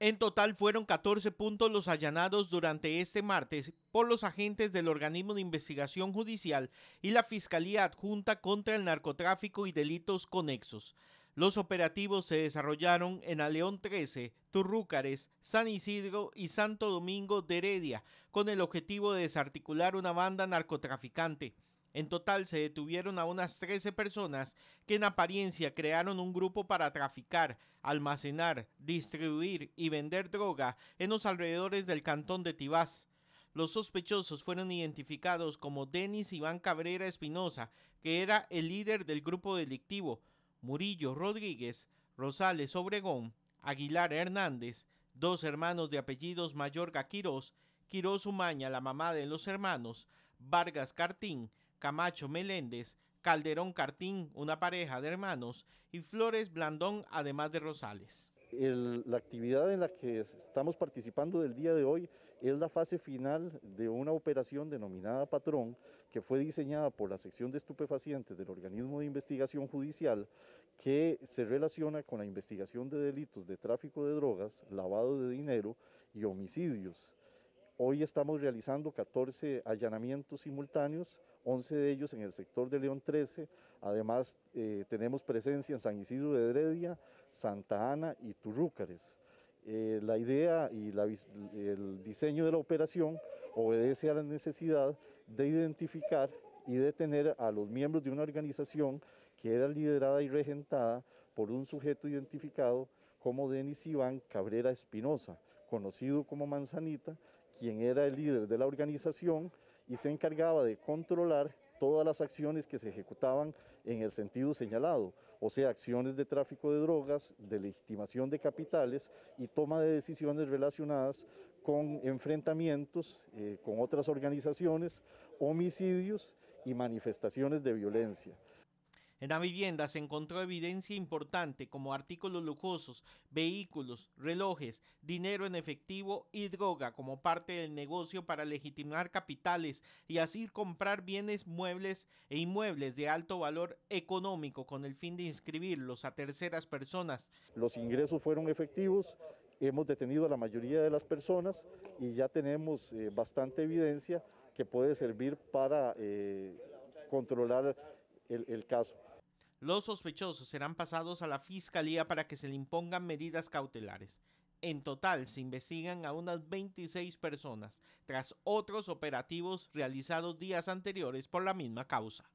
En total fueron 14 puntos los allanados durante este martes por los agentes del organismo de investigación judicial y la Fiscalía Adjunta contra el Narcotráfico y Delitos Conexos. Los operativos se desarrollaron en Aleón 13, Turrúcares, San Isidro y Santo Domingo de Heredia, con el objetivo de desarticular una banda narcotraficante. En total se detuvieron a unas 13 personas que en apariencia crearon un grupo para traficar, almacenar, distribuir y vender droga en los alrededores del cantón de Tibás. Los sospechosos fueron identificados como Denis Iván Cabrera Espinosa, que era el líder del grupo delictivo, Murillo Rodríguez, Rosales Obregón, Aguilar Hernández, dos hermanos de apellidos Mayorga Quirós, Quirós Umaña, la mamá de los hermanos, Vargas Cartín, Camacho Meléndez, Calderón Cartín, una pareja de hermanos, y Flores Blandón, además de Rosales. la actividad en la que estamos participando del día de hoy es la fase final de una operación denominada Patrón, que fue diseñada por la sección de estupefacientes del organismo de investigación judicial, que se relaciona con la investigación de delitos de tráfico de drogas, lavado de dinero y homicidios. Hoy estamos realizando 14 allanamientos simultáneos, 11 de ellos en el sector de León 13. Además, eh, tenemos presencia en San Isidro de Dredia, Santa Ana y Turrúcares. Eh, la idea y el diseño de la operación obedece a la necesidad de identificar y detener a los miembros de una organización que era liderada y regentada por un sujeto identificado como Denis Iván Cabrera Espinosa, conocido como Manzanita, quien era el líder de la organización y se encargaba de controlar todas las acciones que se ejecutaban en el sentido señalado, o sea, acciones de tráfico de drogas, de legitimación de capitales y toma de decisiones relacionadas con enfrentamientos eh, con otras organizaciones, homicidios y manifestaciones de violencia. En la vivienda se encontró evidencia importante como artículos lujosos, vehículos, relojes, dinero en efectivo y droga como parte del negocio para legitimar capitales y así comprar bienes muebles e inmuebles de alto valor económico con el fin de inscribirlos a terceras personas. Los ingresos fueron efectivos hemos detenido a la mayoría de las personas y ya tenemos eh, bastante evidencia que puede servir para eh, controlar el, caso. Los sospechosos serán pasados a la fiscalía para que se le impongan medidas cautelares. En total se investigan a unas 26 personas, tras otros operativos realizados días anteriores por la misma causa.